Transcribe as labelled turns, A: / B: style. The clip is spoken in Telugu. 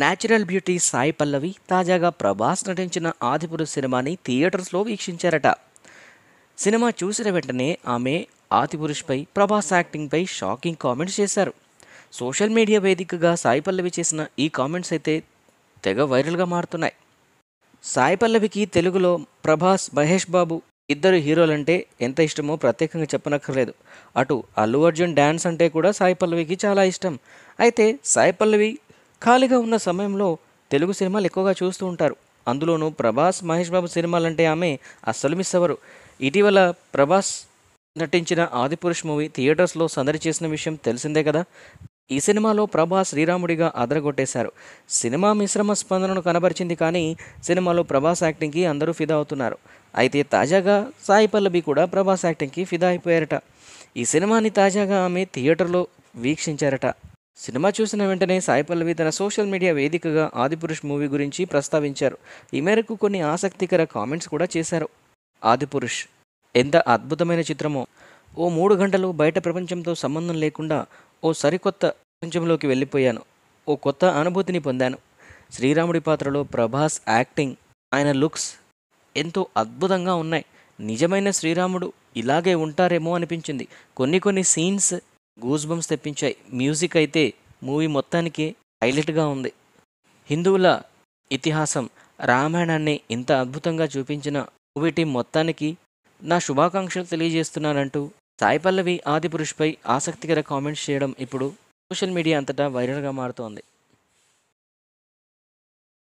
A: న్యాచురల్ బ్యూటీ సాయి పల్లవి తాజాగా ప్రభాస్ నటించిన ఆదిపురుష్ సినిమాని థియేటర్స్లో వీక్షించారట సినిమా చూసిన వెంటనే ఆమె ఆదిపురుష్పై ప్రభాస్ యాక్టింగ్పై షాకింగ్ కామెంట్స్ చేశారు సోషల్ మీడియా వేదికగా సాయి పల్లవి చేసిన ఈ కామెంట్స్ అయితే తెగ వైరల్గా మారుతున్నాయి సాయి పల్లవికి తెలుగులో ప్రభాస్ మహేష్ బాబు ఇద్దరు హీరోలంటే ఎంత ఇష్టమో ప్రత్యేకంగా చెప్పనక్కర్లేదు అటు అల్లు అర్జున్ డ్యాన్స్ అంటే కూడా సాయి పల్లవికి చాలా ఇష్టం అయితే సాయి పల్లవి ఖాళీగా ఉన్న సమయంలో తెలుగు సినిమాలు ఎక్కువగా చూస్తూ ఉంటారు అందులోనూ ప్రభాస్ మహేష్ బాబు సినిమాలంటే ఆమె అస్సలు మిస్ అవ్వరు ఇటీవల ప్రభాస్ నటించిన ఆదిపురుష్ మూవీ థియేటర్స్లో సందడి చేసిన విషయం తెలిసిందే కదా ఈ సినిమాలో ప్రభాస్ శ్రీరాముడిగా అదరగొట్టేశారు సినిమా మిశ్రమ స్పందనను కనబరిచింది కానీ సినిమాలో ప్రభాస్ యాక్టింగ్కి అందరూ ఫిదా అవుతున్నారు అయితే తాజాగా సాయి పల్లవి కూడా ప్రభాస్ యాక్టింగ్కి ఫిదా అయిపోయారట ఈ సినిమాని తాజాగా ఆమె థియేటర్లో వీక్షించారట సినిమా చూసిన వెంటనే సాయి పల్లవి తన సోషల్ మీడియా వేదికగా ఆదిపురుష్ మూవీ గురించి ప్రస్తావించారు ఈ మేరకు కొన్ని ఆసక్తికర కామెంట్స్ కూడా చేశారు ఆదిపురుష్ ఎంత అద్భుతమైన చిత్రమో ఓ మూడు గంటలు బయట ప్రపంచంతో సంబంధం లేకుండా ఓ సరికొత్త ప్రపంచంలోకి వెళ్ళిపోయాను ఓ కొత్త అనుభూతిని పొందాను శ్రీరాముడి పాత్రలో ప్రభాస్ యాక్టింగ్ ఆయన లుక్స్ ఎంతో అద్భుతంగా ఉన్నాయి నిజమైన శ్రీరాముడు ఇలాగే ఉంటారేమో అనిపించింది కొన్ని కొన్ని సీన్స్ గూజ్ బంప్స్ తెప్పించాయి మ్యూజిక్ అయితే మూవీ మొత్తానికి హైలైట్గా ఉంది హిందువుల ఇతిహాసం రామాయణాన్ని ఇంత అద్భుతంగా చూపించిన మూవీ టీం మొత్తానికి నా శుభాకాంక్షలు తెలియజేస్తున్నానంటూ సాయి పల్లవి ఆదిపురుష్పై ఆసక్తికర కామెంట్స్ చేయడం ఇప్పుడు సోషల్ మీడియా అంతటా వైరల్గా మారుతోంది